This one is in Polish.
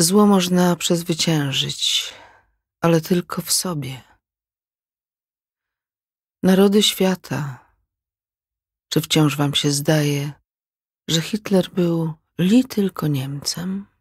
Zło można przezwyciężyć, ale tylko w sobie. Narody świata, czy wciąż wam się zdaje, że Hitler był li tylko Niemcem?